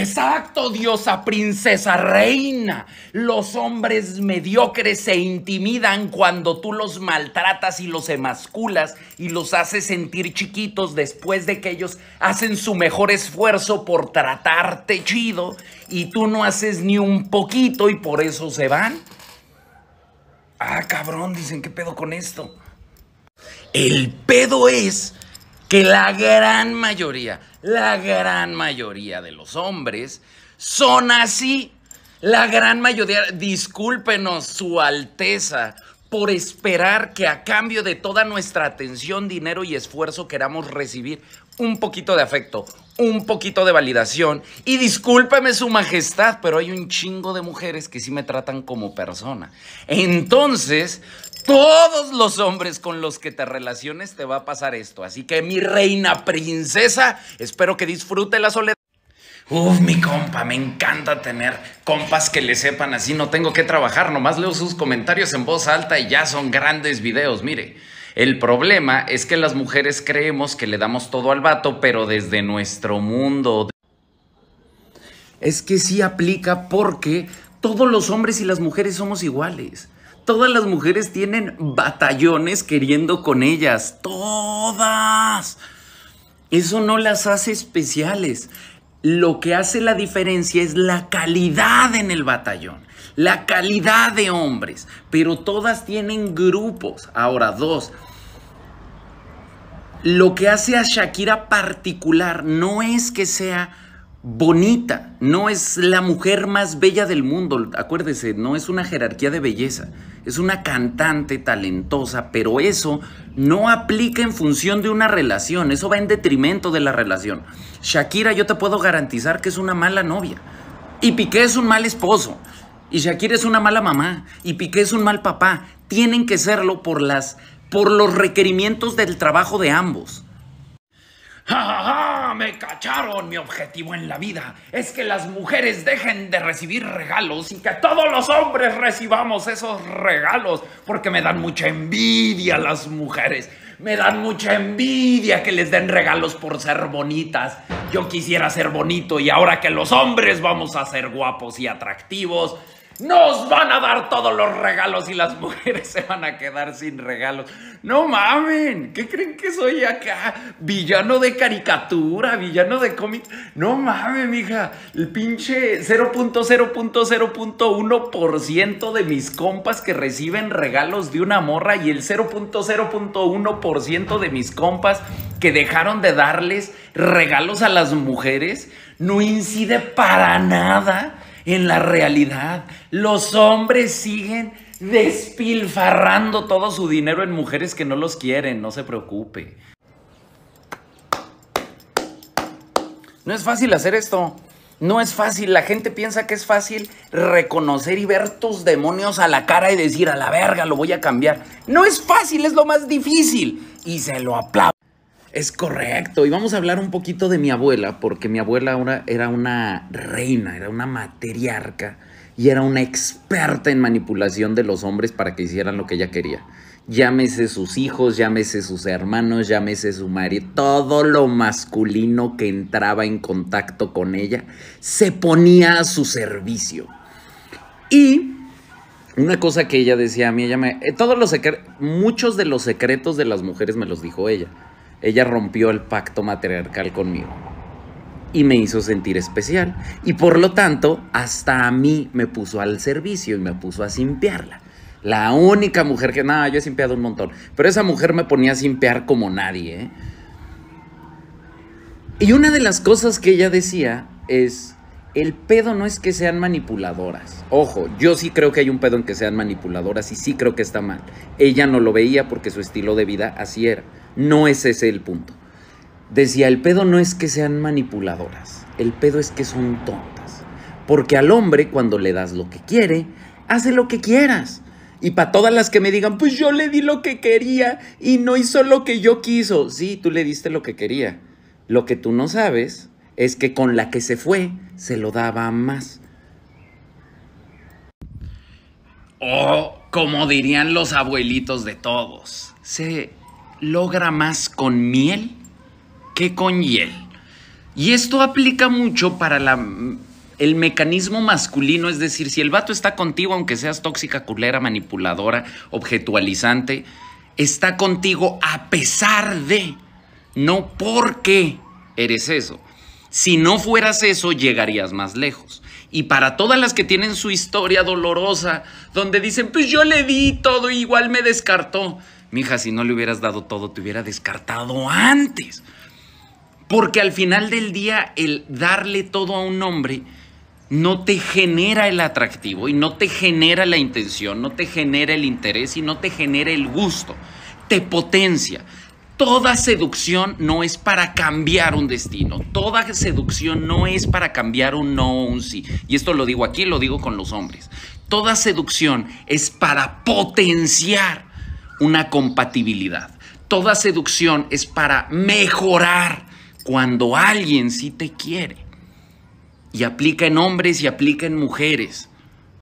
Exacto, diosa, princesa, reina. Los hombres mediocres se intimidan cuando tú los maltratas y los emasculas y los haces sentir chiquitos después de que ellos hacen su mejor esfuerzo por tratarte chido y tú no haces ni un poquito y por eso se van. Ah, cabrón, dicen, ¿qué pedo con esto? El pedo es que la gran mayoría, la gran mayoría de los hombres son así. La gran mayoría, discúlpenos su alteza por esperar que a cambio de toda nuestra atención, dinero y esfuerzo queramos recibir un poquito de afecto, un poquito de validación. Y discúlpeme su majestad, pero hay un chingo de mujeres que sí me tratan como persona. Entonces, todos los hombres con los que te relaciones te va a pasar esto. Así que mi reina princesa, espero que disfrute la soledad. Uf, mi compa, me encanta tener compas que le sepan así, no tengo que trabajar, nomás leo sus comentarios en voz alta y ya son grandes videos, mire. El problema es que las mujeres creemos que le damos todo al vato, pero desde nuestro mundo. Es que sí aplica porque todos los hombres y las mujeres somos iguales. Todas las mujeres tienen batallones queriendo con ellas. Todas. Eso no las hace especiales. Lo que hace la diferencia es la calidad en el batallón, la calidad de hombres, pero todas tienen grupos. Ahora, dos, lo que hace a Shakira particular no es que sea bonita, no es la mujer más bella del mundo, acuérdese, no es una jerarquía de belleza, es una cantante talentosa, pero eso no aplica en función de una relación, eso va en detrimento de la relación. Shakira yo te puedo garantizar que es una mala novia, y Piqué es un mal esposo, y Shakira es una mala mamá, y Piqué es un mal papá, tienen que serlo por, las, por los requerimientos del trabajo de ambos. ¡Ja, ja, ja! ¡Me cacharon! Mi objetivo en la vida es que las mujeres dejen de recibir regalos y que todos los hombres recibamos esos regalos, porque me dan mucha envidia las mujeres. Me dan mucha envidia que les den regalos por ser bonitas. Yo quisiera ser bonito y ahora que los hombres vamos a ser guapos y atractivos, nos van a dar todos los regalos y las mujeres se van a quedar sin regalos. No mamen, ¿qué creen que soy acá? Villano de caricatura, villano de cómic. No mamen, mija, el pinche 0.0.0.1% de mis compas que reciben regalos de una morra y el 0.0.1% de mis compas que dejaron de darles regalos a las mujeres no incide para nada en la realidad, los hombres siguen despilfarrando todo su dinero en mujeres que no los quieren, no se preocupe. No es fácil hacer esto. No es fácil, la gente piensa que es fácil reconocer y ver tus demonios a la cara y decir, a la verga, lo voy a cambiar. No es fácil, es lo más difícil. Y se lo aplaudo. Es correcto. Y vamos a hablar un poquito de mi abuela, porque mi abuela ahora era una reina, era una materiarca y era una experta en manipulación de los hombres para que hicieran lo que ella quería. Llámese sus hijos, llámese sus hermanos, llámese su marido, todo lo masculino que entraba en contacto con ella se ponía a su servicio. Y una cosa que ella decía a mí, ella me, eh, todos los muchos de los secretos de las mujeres me los dijo ella. Ella rompió el pacto matriarcal conmigo y me hizo sentir especial. Y por lo tanto, hasta a mí me puso al servicio y me puso a simpearla. La única mujer que, nada, yo he simpeado un montón, pero esa mujer me ponía a simpear como nadie. ¿eh? Y una de las cosas que ella decía es, el pedo no es que sean manipuladoras. Ojo, yo sí creo que hay un pedo en que sean manipuladoras y sí creo que está mal. Ella no lo veía porque su estilo de vida así era. No es ese el punto. Decía, el pedo no es que sean manipuladoras, el pedo es que son tontas. Porque al hombre cuando le das lo que quiere, hace lo que quieras. Y para todas las que me digan, pues yo le di lo que quería y no hizo lo que yo quiso. Sí, tú le diste lo que quería. Lo que tú no sabes es que con la que se fue, se lo daba más. O, oh, como dirían los abuelitos de todos, Sí logra más con miel que con hiel. Y esto aplica mucho para el mecanismo masculino, es decir, si el vato está contigo, aunque seas tóxica, culera, manipuladora, objetualizante, está contigo a pesar de, no porque eres eso. Si no fueras eso, llegarías más lejos. Y para todas las que tienen su historia dolorosa, donde dicen, pues yo le di todo, igual me descartó Mija, si no le hubieras dado todo, te hubiera descartado antes. Porque al final del día, el darle todo a un hombre no te genera el atractivo y no te genera la intención, no te genera el interés y no te genera el gusto. Te potencia. Toda seducción no es para cambiar un destino. Toda seducción no es para cambiar un no o un sí. Y esto lo digo aquí, lo digo con los hombres. Toda seducción es para potenciar una compatibilidad. Toda seducción es para mejorar cuando alguien sí te quiere. Y aplica en hombres y aplica en mujeres.